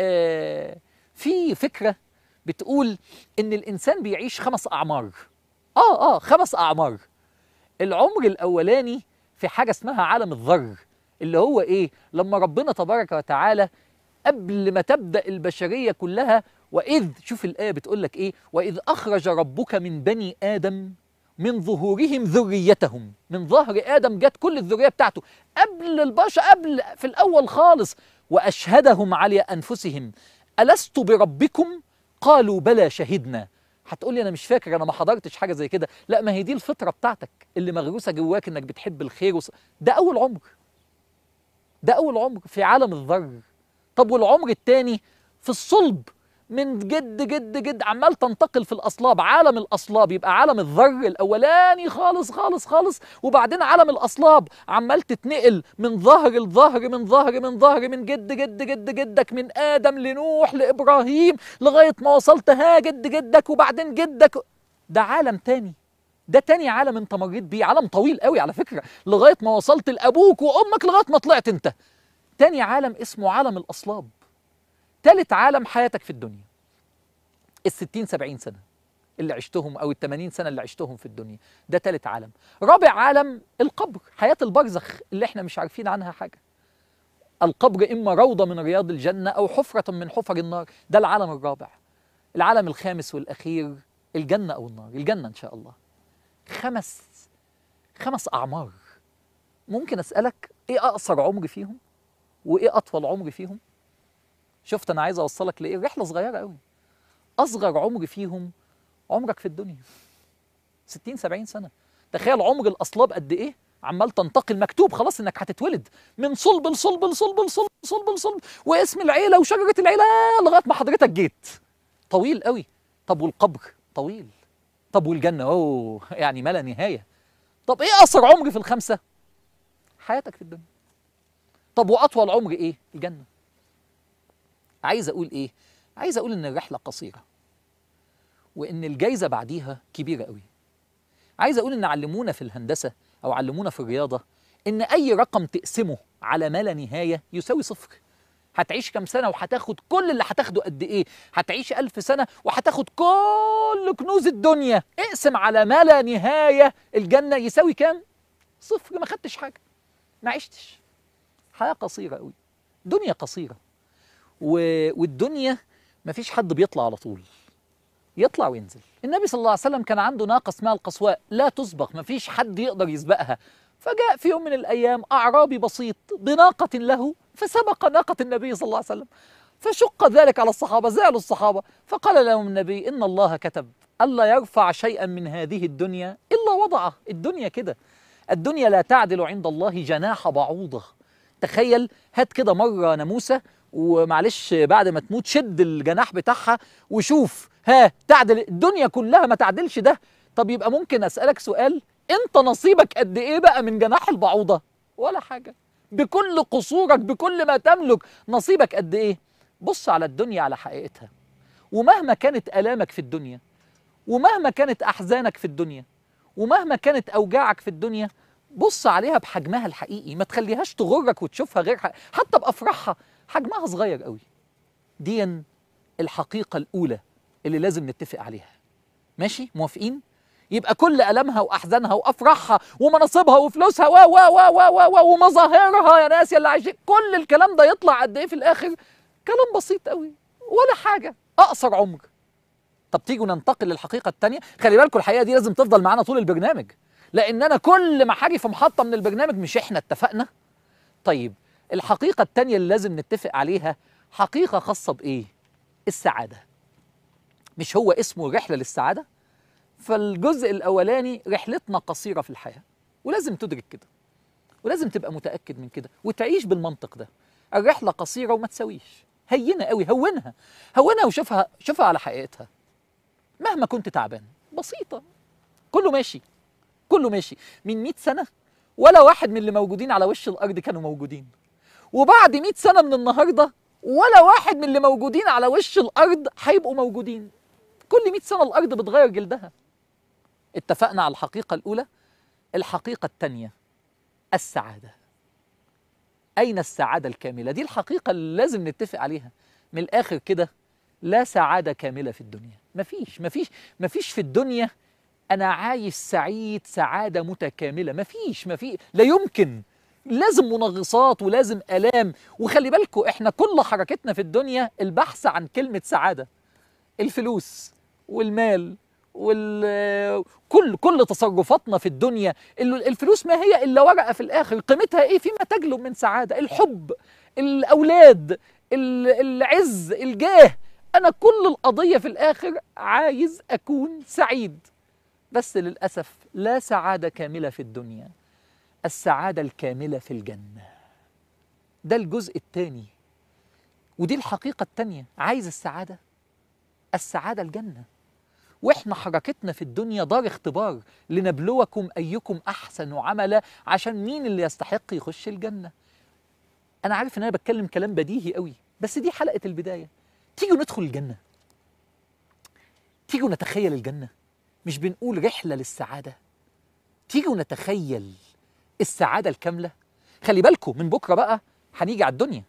آه، في فكره بتقول ان الانسان بيعيش خمس اعمار اه اه خمس اعمار العمر الاولاني في حاجه اسمها عالم الذر اللي هو ايه لما ربنا تبارك وتعالى قبل ما تبدا البشريه كلها واذ شوف الايه بتقول لك ايه واذ اخرج ربك من بني ادم من ظهورهم ذريتهم من ظهر ادم جت كل الذريه بتاعته قبل البشر قبل في الاول خالص وأشهدهم على أنفسهم ألست بربكم قالوا بلى شهدنا هتقول لي انا مش فاكر انا ما حضرتش حاجه زي كده لا ما هي دي الفطره بتاعتك اللي مغروسه جواك انك بتحب الخير وص... ده اول عمر ده اول عمر في عالم الذر طب والعمر الثاني في الصلب من جد جد جد عمال تنتقل في الاصلاب عالم الاصلاب يبقى عالم الذر الاولاني خالص خالص خالص وبعدين عالم الاصلاب عمال تتنقل من ظهر لظهر من ظهر من ظهر من جد جد جد جدك من ادم لنوح لابراهيم لغايه ما وصلت ها جد جدك وبعدين جدك ده عالم تاني ده تاني عالم انت مريت بيه عالم طويل قوي على فكره لغايه ما وصلت لابوك وامك لغايه ما طلعت انت تاني عالم اسمه عالم الاصلاب تالت عالم حياتك في الدنيا الستين سبعين سنة اللي عشتهم أو الثمانين سنة اللي عشتهم في الدنيا ده تالت عالم رابع عالم القبر حياة البرزخ اللي احنا مش عارفين عنها حاجة القبر إما روضة من رياض الجنة أو حفرة من حفر النار ده العالم الرابع العالم الخامس والأخير الجنة أو النار الجنة إن شاء الله خمس خمس أعمار ممكن أسألك إيه أقصر عمر فيهم وإيه أطول عمر فيهم شفت انا عايز اوصلك لايه رحله صغيره قوي اصغر عمر فيهم عمرك في الدنيا 60 70 سنه تخيل عمر الاصلاب قد ايه عمال تنتقل مكتوب خلاص انك هتتولد من صلب لصلب لصلب لصلب لصلب لصلب واسم العيله وشجره العيله لغايه ما حضرتك جيت طويل قوي طب والقبر طويل طب والجنه اوه يعني ما لا نهايه طب ايه اقصر عمر في الخمسه حياتك في الدنيا طب واطول عمر ايه الجنه عايز اقول ايه عايز اقول ان الرحله قصيره وان الجايزه بعديها كبيره قوي عايز اقول ان علمونا في الهندسه او علمونا في الرياضه ان اي رقم تقسمه على ما لا نهايه يساوي صفر هتعيش كام سنه وهتاخد كل اللي هتاخده قد ايه هتعيش ألف سنه وهتاخد كل كنوز الدنيا اقسم على ما لا نهايه الجنه يساوي كام صفر ما خدتش حاجه ما عشتش حياه قصيره قوي دنيا قصيره والدنيا ما فيش حد بيطلع على طول يطلع وينزل النبي صلى الله عليه وسلم كان عنده ناقة اسمها القصواء لا تسبق ما فيش حد يقدر يسبقها فجاء في يوم من الأيام أعرابي بسيط بناقة له فسبق ناقة النبي صلى الله عليه وسلم فشق ذلك على الصحابة زعلوا الصحابة فقال لهم النبي إن الله كتب ألا يرفع شيئا من هذه الدنيا إلا وضعه الدنيا كده الدنيا لا تعدل عند الله جناح بعوضة تخيل هات كده مرة ناموسة ومعلش بعد ما تموت شد الجناح بتاعها وشوف ها تعدل الدنيا كلها ما تعدلش ده طب يبقى ممكن اسالك سؤال انت نصيبك قد ايه بقى من جناح البعوضه ولا حاجه بكل قصورك بكل ما تملك نصيبك قد ايه بص على الدنيا على حقيقتها ومهما كانت الامك في الدنيا ومهما كانت احزانك في الدنيا ومهما كانت اوجاعك في الدنيا بص عليها بحجمها الحقيقي ما تخليهاش تغرك وتشوفها غير حق. حتى بافراحها حجمها صغير قوي دي الحقيقة الأولى اللي لازم نتفق عليها ماشي موافقين؟ يبقى كل ألمها وأحزانها وأفراحها ومناصبها وفلوسها و و و و و ومظاهرها يا ناس يا اللي عايشين كل الكلام ده يطلع قد إيه في الآخر؟ كلام بسيط قوي ولا حاجة أقصر عمر طب تيجوا ننتقل للحقيقة الثانية خلي بالكم الحقيقة دي لازم تفضل معانا طول البرنامج لأن أنا كل ما في محطة من البرنامج مش إحنا اتفقنا؟ طيب الحقيقة التانية اللي لازم نتفق عليها حقيقة خاصة بإيه؟ السعادة مش هو اسمه رحلة للسعادة؟ فالجزء الأولاني رحلتنا قصيرة في الحياة ولازم تدرك كده ولازم تبقى متأكد من كده وتعيش بالمنطق ده الرحلة قصيرة وما تساويش هينة قوي هونها هونها وشوفها شوفها على حقيقتها مهما كنت تعبان بسيطة كله ماشي كله ماشي من 100 سنة ولا واحد من اللي موجودين على وش الأرض كانوا موجودين وبعد 100 سنه من النهارده ولا واحد من اللي موجودين على وش الارض هيبقوا موجودين كل 100 سنه الارض بتغير جلدها اتفقنا على الحقيقه الاولى الحقيقه الثانيه السعاده اين السعاده الكامله دي الحقيقه اللي لازم نتفق عليها من الاخر كده لا سعاده كامله في الدنيا مفيش مفيش مفيش في الدنيا انا عايش سعيد سعاده متكامله مفيش مفيش لا يمكن لازم منغصات ولازم الام وخلي بالكو احنا كل حركتنا في الدنيا البحث عن كلمه سعاده الفلوس والمال وال كل كل تصرفاتنا في الدنيا الفلوس ما هي الا ورقه في الاخر قيمتها ايه فيما تجلب من سعاده الحب الاولاد العز الجاه انا كل القضيه في الاخر عايز اكون سعيد بس للاسف لا سعاده كامله في الدنيا السعادة الكاملة في الجنة ده الجزء الثاني ودي الحقيقة الثانية عايز السعادة السعادة الجنة واحنا حركتنا في الدنيا دار اختبار لنبلوكم ايكم احسن عملا عشان مين اللي يستحق يخش الجنه انا عارف ان انا بتكلم كلام بديهي قوي بس دي حلقه البدايه تيجوا ندخل الجنه تيجوا نتخيل الجنه مش بنقول رحله للسعاده تيجوا نتخيل السعادة الكاملة خلي بالكم من بكرة بقى هنيجي على الدنيا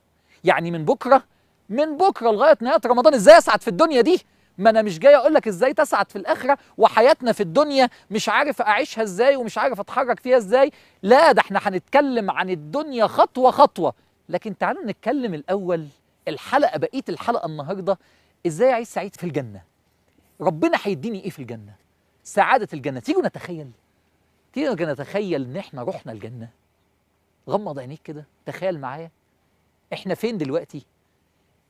يعني من بكرة من بكرة لغاية نهاية رمضان ازاي اسعد في الدنيا دي ما انا مش جاي اقول لك ازاي تسعد في الاخره وحياتنا في الدنيا مش عارف اعيشها ازاي ومش عارف اتحرك فيها ازاي لا ده احنا هنتكلم عن الدنيا خطوه خطوه لكن تعالوا نتكلم الاول الحلقه بقيه الحلقه النهارده ازاي اعيش سعيد في الجنه ربنا هيديني ايه في الجنه سعاده الجنه تيجوا نتخيل تقدر نتخيل ان احنا رحنا الجنه غمض عينيك كده تخيل معايا احنا فين دلوقتي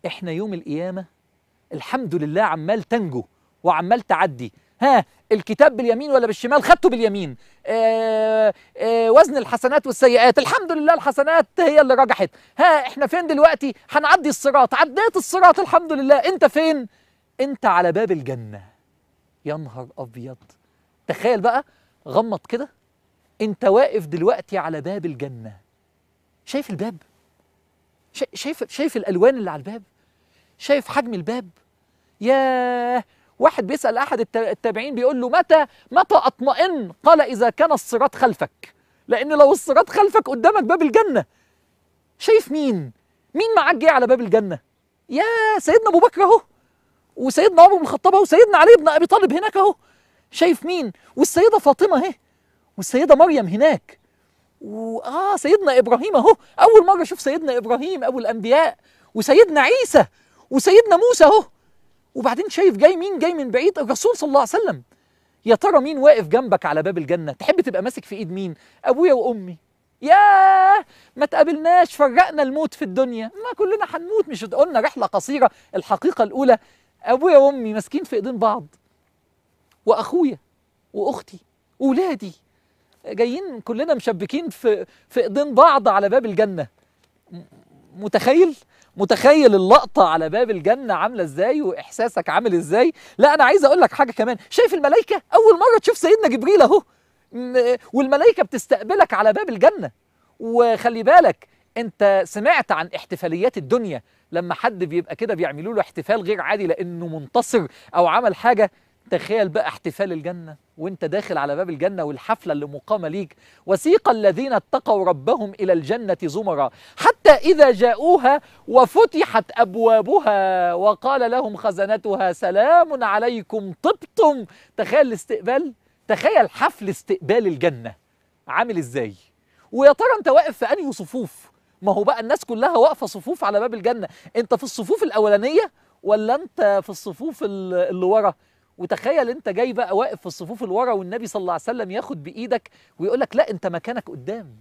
احنا يوم القيامه الحمد لله عمال تنجو وعمال تعدي ها الكتاب باليمين ولا بالشمال خدته باليمين اه اه وزن الحسنات والسيئات الحمد لله الحسنات هي اللي رجحت ها احنا فين دلوقتي هنعدي الصراط عديت الصراط الحمد لله انت فين انت على باب الجنه يا نهار ابيض تخيل بقى غمض كده انت واقف دلوقتي على باب الجنه شايف الباب شايف شايف الالوان اللي على الباب شايف حجم الباب يا واحد بيسال احد التابعين بيقول له متى متى اطمئن قال اذا كان الصراط خلفك لان لو الصراط خلفك قدامك باب الجنه شايف مين مين معاك جاي على باب الجنه يا سيدنا ابو بكر اهو وسيدنا عمر بن الخطاب اهو وسيدنا علي بن ابي طالب هناك اهو شايف مين والسيده فاطمه اهي والسيده مريم هناك واه سيدنا ابراهيم اهو اول مره اشوف سيدنا ابراهيم ابو الانبياء وسيدنا عيسى وسيدنا موسى اهو وبعدين شايف جاي مين جاي من بعيد الرسول صلى الله عليه وسلم يا ترى مين واقف جنبك على باب الجنه تحب تبقى ماسك في ايد مين ابويا وامي يا ما تقابلناش فرقنا الموت في الدنيا ما كلنا هنموت مش قلنا رحله قصيره الحقيقه الاولى ابويا وامي ماسكين في ايدين بعض واخويا واختي واولادي جايين كلنا مشبكين في في ايدين بعض على باب الجنه متخيل متخيل اللقطه على باب الجنه عامله ازاي واحساسك عامل ازاي لا انا عايز اقول لك حاجه كمان شايف الملائكه اول مره تشوف سيدنا جبريل اهو والملائكه بتستقبلك على باب الجنه وخلي بالك انت سمعت عن احتفاليات الدنيا لما حد بيبقى كده بيعملوا له احتفال غير عادي لانه منتصر او عمل حاجه تخيل بقى احتفال الجنة وانت داخل على باب الجنة والحفلة اللي مقامة ليك وسيق الذين اتقوا ربهم إلى الجنة زمرا حتى إذا جاءوها وفتحت أبوابها وقال لهم خزنتها سلام عليكم طبتم تخيل الاستقبال تخيل حفل استقبال الجنة عامل ازاي ويا ترى انت واقف في أنهي صفوف ما هو بقى الناس كلها واقفة صفوف على باب الجنة انت في الصفوف الأولانية ولا انت في الصفوف اللي ورا وتخيل انت جاي بقى واقف في الصفوف الورا والنبي صلى الله عليه وسلم ياخد بايدك ويقول لك لا انت مكانك قدام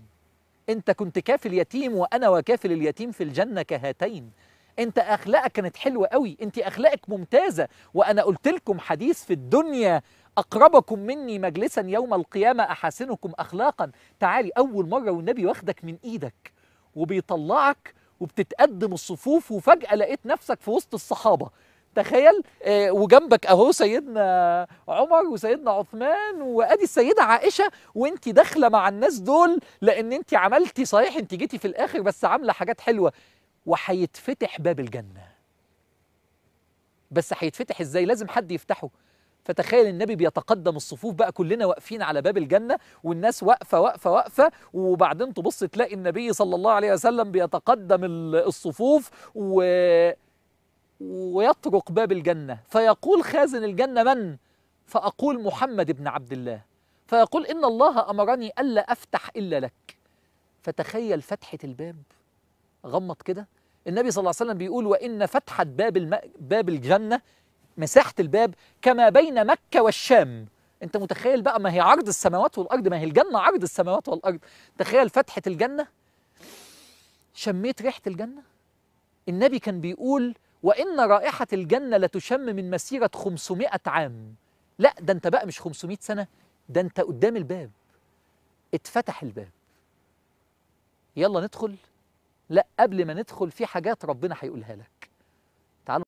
انت كنت كافل يتيم وانا وكافل اليتيم في الجنه كهاتين انت اخلاقك كانت حلوه قوي انت اخلاقك ممتازه وانا قلت لكم حديث في الدنيا اقربكم مني مجلسا يوم القيامه احاسنكم اخلاقا تعالي اول مره والنبي واخدك من ايدك وبيطلعك وبتتقدم الصفوف وفجاه لقيت نفسك في وسط الصحابه تخيل آه، وجنبك اهو سيدنا عمر وسيدنا عثمان وادي السيده عائشه وانت داخله مع الناس دول لان انت عملتي صحيح انت جيتي في الاخر بس عامله حاجات حلوه وهيتفتح باب الجنه بس هيتفتح ازاي لازم حد يفتحه فتخيل النبي بيتقدم الصفوف بقى كلنا واقفين على باب الجنه والناس واقفه واقفه واقفه وبعدين تبص تلاقي النبي صلى الله عليه وسلم بيتقدم الصفوف و ويطرق باب الجنة فيقول خازن الجنة من؟ فأقول محمد بن عبد الله فيقول إن الله أمرني ألا أفتح إلا لك فتخيل فتحة الباب غمض كده النبي صلى الله عليه وسلم بيقول وإن فتحة باب, الم... باب الجنة مساحة الباب كما بين مكة والشام أنت متخيل بقى ما هي عرض السماوات والأرض ما هي الجنة عرض السماوات والأرض تخيل فتحة الجنة شميت ريحة الجنة النبي كان بيقول وإن رائحة الجنة لتشم من مسيرة 500 عام لا ده أنت بقى مش 500 سنة ده أنت قدام الباب اتفتح الباب يلا ندخل لا قبل ما ندخل في حاجات ربنا هيقولها لك